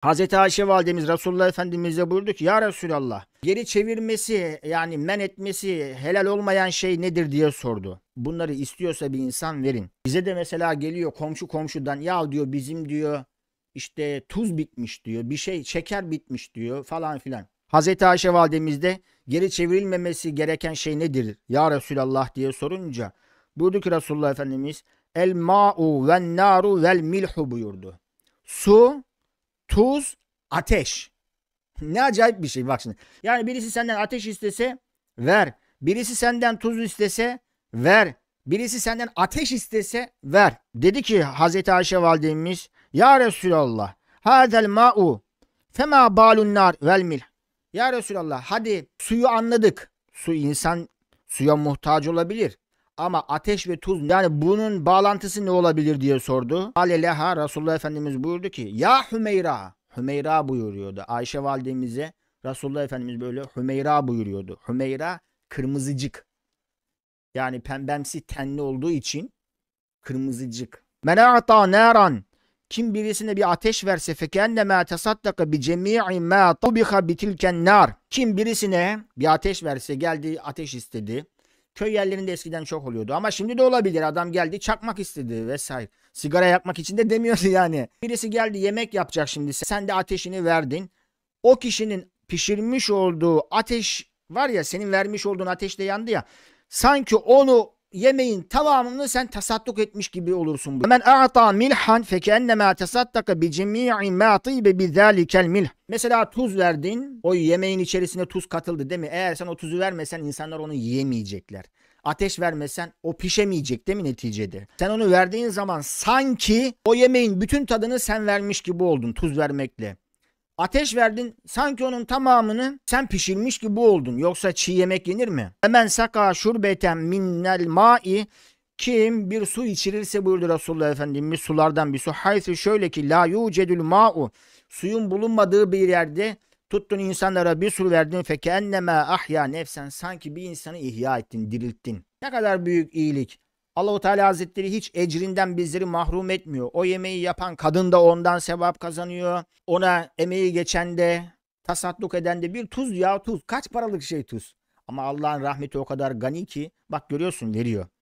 Hazreti Ayşe validemiz Resulullah Efendimiz'e buyurdu ki ya Resulallah geri çevirmesi yani men etmesi helal olmayan şey nedir diye sordu. Bunları istiyorsa bir insan verin. Bize de mesela geliyor komşu komşudan ya diyor bizim diyor işte tuz bitmiş diyor bir şey şeker bitmiş diyor falan filan. Hazreti Ayşe validemiz de geri çevrilmemesi gereken şey nedir ya Resulallah diye sorunca buyurdu ki Resulullah Efendimiz el ma'u ve naru vel milhu buyurdu. Su tuz, ateş. Ne acayip bir şey bak şimdi. Yani birisi senden ateş istese ver. Birisi senden tuz istese ver. Birisi senden ateş istese ver. Dedi ki Hazreti Ayşe validemiz Ya Resulallah hadel ma'u fema balun nar vel mil. Ya Resulallah hadi suyu anladık. Su insan suya muhtaç olabilir ama ateş ve tuz yani bunun bağlantısı ne olabilir diye sordu. Aleleha Resulullah Efendimiz buyurdu ki ya Hümeyra. Hümeyra buyuruyordu. Ayşe validemize Resulullah Efendimiz böyle Hümeyra buyuruyordu. Hümeyra kırmızıcık. Yani pembemsi tenli olduğu için kırmızıcık. Mena'ata naran. Kim birisine bir ateş verse fekenne ma tasaddaka bi cemi'i ma tubiha bitilken nar. Kim birisine bir ateş verse geldi ateş istedi. Köy yerlerinde eskiden çok oluyordu ama şimdi de olabilir. Adam geldi çakmak istedi vesaire. Sigara yakmak için de demiyordu yani. Birisi geldi yemek yapacak şimdi. Sen de ateşini verdin. O kişinin pişirmiş olduğu ateş var ya senin vermiş olduğun ateşte yandı ya. Sanki onu yemeğin tamamını sen tasadduk etmiş gibi olursun. Men a'ta milhan fekennema tasaddaka bi cemi'i ma tibe bi zalikel milh. Mesela tuz verdin, o yemeğin içerisine tuz katıldı değil mi? Eğer sen o tuzu vermesen insanlar onu yiyemeyecekler. Ateş vermesen o pişemeyecek değil mi neticede? Sen onu verdiğin zaman sanki o yemeğin bütün tadını sen vermiş gibi oldun tuz vermekle. Ateş verdin sanki onun tamamını sen pişirmiş gibi oldun. Yoksa çiğ yemek yenir mi? Hemen saka şurbeten minnel ma'i kim bir su içirirse buyurdu Resulullah Efendimiz sulardan bir su. Hayfi şöyle ki la yucedül ma'u suyun bulunmadığı bir yerde tuttun insanlara bir su verdin feke enneme ahya nefsen sanki bir insanı ihya ettin dirilttin. Ne kadar büyük iyilik. Allahu Teala Hazretleri hiç ecrinden bizleri mahrum etmiyor. O yemeği yapan kadın da ondan sevap kazanıyor. Ona emeği geçen de tasadduk eden de bir tuz ya tuz. Kaç paralık şey tuz? Ama Allah'ın rahmeti o kadar gani ki bak görüyorsun veriyor.